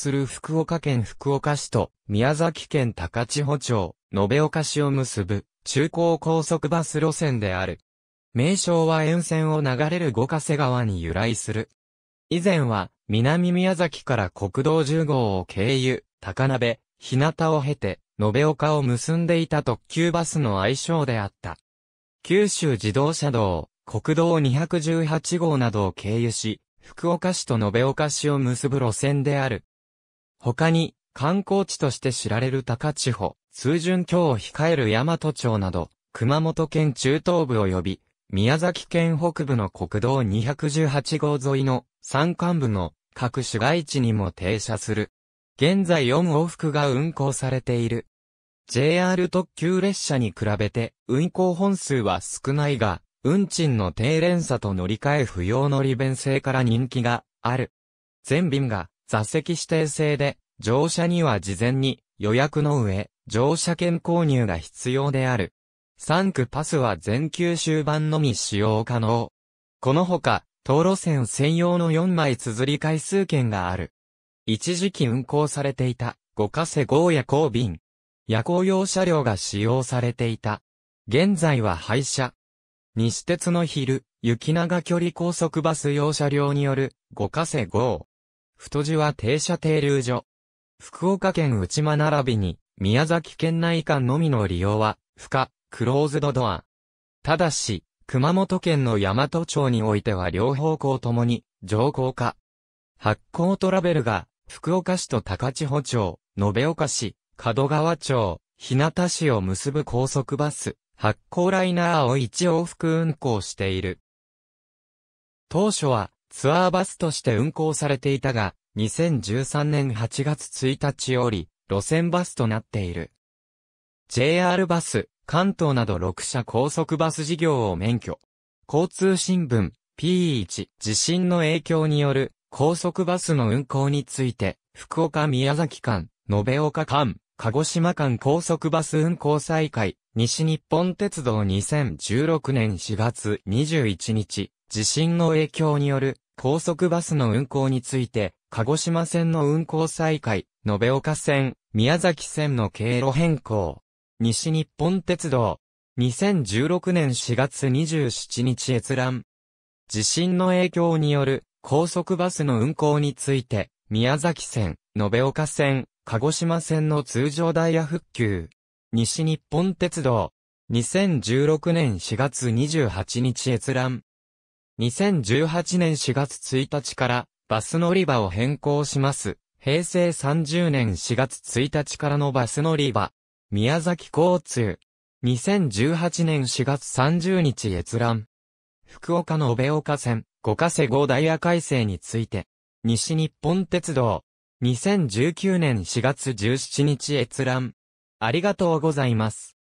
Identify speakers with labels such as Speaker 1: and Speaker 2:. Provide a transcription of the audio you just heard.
Speaker 1: する福岡県福岡市と宮崎県高千穂町、延岡市を結ぶ中高高速バス路線である。名称は沿線を流れる五ヶ瀬川に由来する。以前は南宮崎から国道10号を経由、高鍋、日向を経て、延岡を結んでいた特急バスの愛称であった。九州自動車道、国道218号などを経由し、福岡市と延岡市を結ぶ路線である。他に、観光地として知られる高千穂、通順峡を控える大和町など、熊本県中東部及び、宮崎県北部の国道218号沿いの山間部の各市街地にも停車する。現在4往復が運行されている。JR 特急列車に比べて運行本数は少ないが、運賃の低廉さと乗り換え不要の利便性から人気がある。全便が座席指定制で、乗車には事前に予約の上、乗車券購入が必要である。3区パスは全球終盤のみ使用可能。このほか、当路線専用の4枚綴り回数券がある。一時期運行されていた、五ヶ瀬号夜行便。夜行用車両が使用されていた。現在は廃車。西鉄の昼、雪長距離高速バス用車両による、五ヶ瀬号。太字は停車停留所。福岡県内間並びに、宮崎県内間のみの利用は、不可、クローズドドア。ただし、熊本県の大和町においては両方向ともに、上高化。発行トラベルが、福岡市と高千穂町、延岡市、門川町、日向市を結ぶ高速バス、発行ライナーを一往復運行している。当初は、ツアーバスとして運行されていたが、2013年8月1日より、路線バスとなっている。JR バス、関東など6社高速バス事業を免許。交通新聞、P1、地震の影響による高速バスの運行について、福岡宮崎間、延岡間、鹿児島間高速バス運行再開、西日本鉄道2016年4月21日、地震の影響による高速バスの運行について、鹿児島線の運行再開、延岡線、宮崎線の経路変更。西日本鉄道。2016年4月27日閲覧。地震の影響による高速バスの運行について、宮崎線、延岡線、鹿児島線の通常ダイヤ復旧。西日本鉄道。2016年4月28日閲覧。2018年4月1日からバス乗り場を変更します。平成30年4月1日からのバス乗り場。宮崎交通。2018年4月30日閲覧。福岡の延岡線、五ヶ瀬号ダイヤ改正について。西日本鉄道。2019年4月17日閲覧。ありがとうございます。